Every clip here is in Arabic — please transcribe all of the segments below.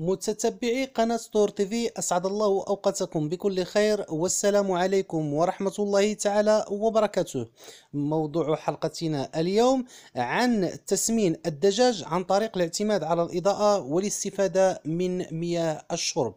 متتبعي قناة ستور تيفي أسعد الله أوقاتكم بكل خير والسلام عليكم ورحمة الله تعالى وبركاته موضوع حلقتنا اليوم عن تسمين الدجاج عن طريق الاعتماد على الإضاءة والاستفادة من مياه الشرب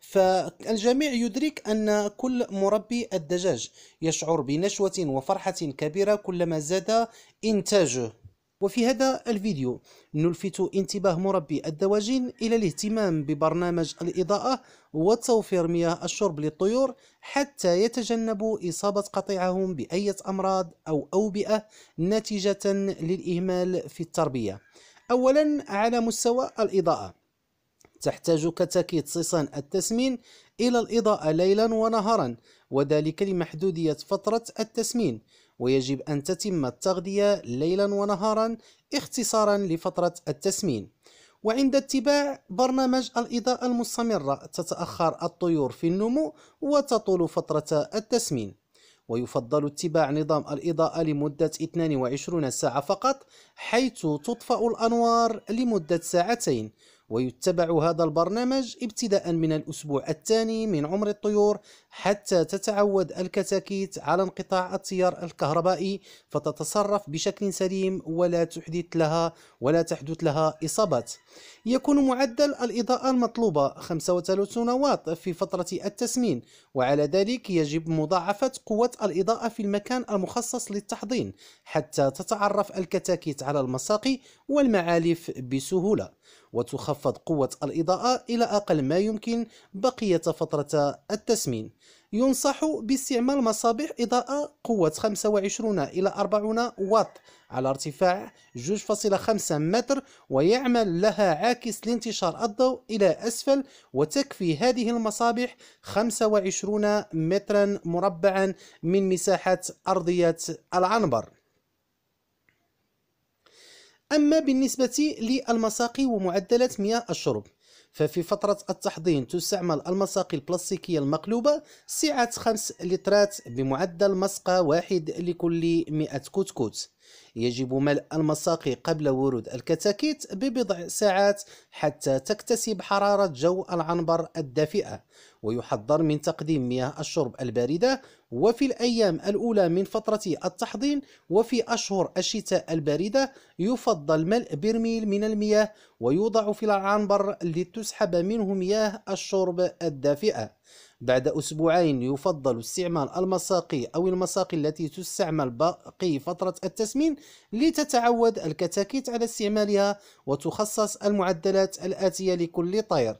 فالجميع يدرك أن كل مربي الدجاج يشعر بنشوة وفرحة كبيرة كلما زاد إنتاجه وفي هذا الفيديو نلفت انتباه مربي الدواجن إلى الاهتمام ببرنامج الإضاءة وتوفير مياه الشرب للطيور حتى يتجنبوا إصابة قطيعهم بأي أمراض أو أوبئة ناتجة للإهمال في التربية أولا على مستوى الإضاءة تحتاج كتاكيت صيصان التسمين إلى الإضاءة ليلا ونهارا وذلك لمحدودية فترة التسمين ويجب أن تتم التغذية ليلا ونهارا اختصارا لفترة التسمين وعند اتباع برنامج الإضاءة المستمرة تتأخر الطيور في النمو وتطول فترة التسمين ويفضل اتباع نظام الإضاءة لمدة 22 ساعة فقط حيث تطفأ الأنوار لمدة ساعتين ويتبع هذا البرنامج ابتداء من الأسبوع الثاني من عمر الطيور حتى تتعود الكتاكيت على انقطاع التيار الكهربائي فتتصرف بشكل سليم ولا تحدث لها ولا تحدث لها إصابات يكون معدل الإضاءة المطلوبة 35 واط في فترة التسمين وعلى ذلك يجب مضاعفة قوة الإضاءة في المكان المخصص للتحضين حتى تتعرف الكتاكيت على المساقي والمعالف بسهولة وتخفض قوة الإضاءة إلى أقل ما يمكن بقية فترة التسمين ينصح باستعمال مصابيح إضاءة قوة 25 إلى 40 واط على ارتفاع 2.5 متر ويعمل لها عاكس لانتشار الضوء إلى أسفل وتكفي هذه المصابيح 25 مترا مربعا من مساحة أرضية العنبر أما بالنسبة للمساقي ومعدلات مياه الشرب ففي فترة التحضين تستعمل المساقي البلاستيكية المقلوبة سعة 5 لترات بمعدل مسقى واحد لكل 100 كتكوت يجب ملء المساقي قبل ورود الكتاكيت ببضع ساعات حتى تكتسب حرارة جو العنبر الدافئة ويحضر من تقديم مياه الشرب الباردة وفي الأيام الأولى من فترة التحضين وفي أشهر الشتاء الباردة يفضل ملء برميل من المياه ويوضع في العنبر لتسحب منه مياه الشرب الدافئة بعد أسبوعين يفضل استعمال المساقي أو المساقي التي تستعمل باقي فترة التسمين لتتعود الكتاكيت على استعمالها وتخصص المعدلات الآتية لكل طير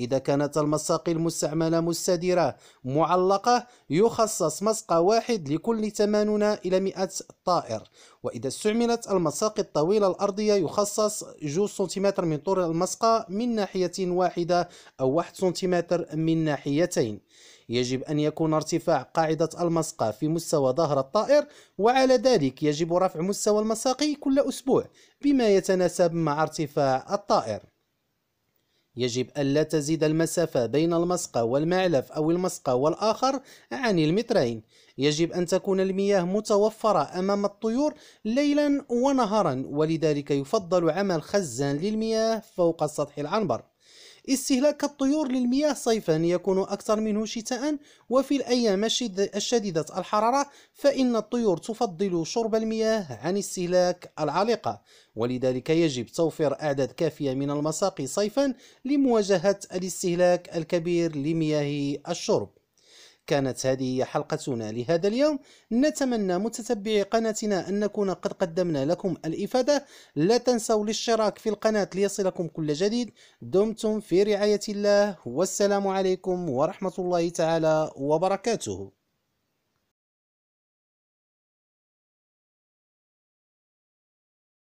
إذا كانت المساقي المستعملة مستديرة معلقة يخصص مسقى واحد لكل 80 إلى 100 طائر وإذا استعملت المساقي الطويلة الأرضية يخصص جوز سنتيمتر من طول المسقى من ناحية واحدة أو واحد سنتيمتر من ناحيتين يجب أن يكون ارتفاع قاعدة المسقى في مستوى ظهر الطائر وعلى ذلك يجب رفع مستوى المساقي كل أسبوع بما يتناسب مع ارتفاع الطائر يجب ألا تزيد المسافة بين المسقى والمعلف أو المسقى والآخر عن المترين يجب أن تكون المياه متوفرة أمام الطيور ليلا ونهارا ولذلك يفضل عمل خزان للمياه فوق سطح العنبر استهلاك الطيور للمياه صيفا يكون أكثر منه شتاء وفي الأيام الشديدة الحرارة فإن الطيور تفضل شرب المياه عن استهلاك العالقة ولذلك يجب توفير أعداد كافية من المساقي صيفا لمواجهة الاستهلاك الكبير لمياه الشرب كانت هذه هي حلقتنا لهذا اليوم نتمنى متتبعي قناتنا أن نكون قد قدمنا لكم الإفادة لا تنسوا الاشتراك في القناة ليصلكم كل جديد دمتم في رعاية الله والسلام عليكم ورحمة الله تعالى وبركاته